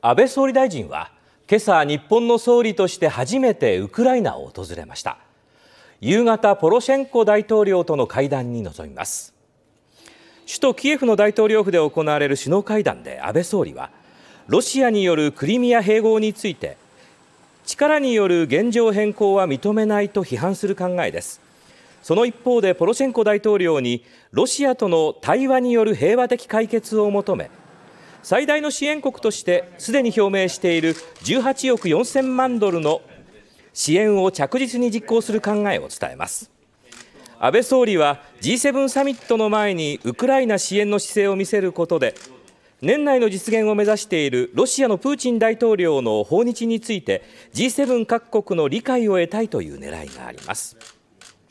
安倍総理大臣は今朝日本の総理として初めてウクライナを訪れました夕方ポロシェンコ大統領との会談に臨みます首都キエフの大統領府で行われる首脳会談で安倍総理はロシアによるクリミア併合について力による現状変更は認めないと批判する考えですその一方でポロシェンコ大統領にロシアとの対話による平和的解決を求め最大の支援国としてすでに表明している18億4000万ドルの支援を着実に実行する考えを伝えます安倍総理は G7 サミットの前にウクライナ支援の姿勢を見せることで年内の実現を目指しているロシアのプーチン大統領の訪日について G7 各国の理解を得たいという狙いがあります。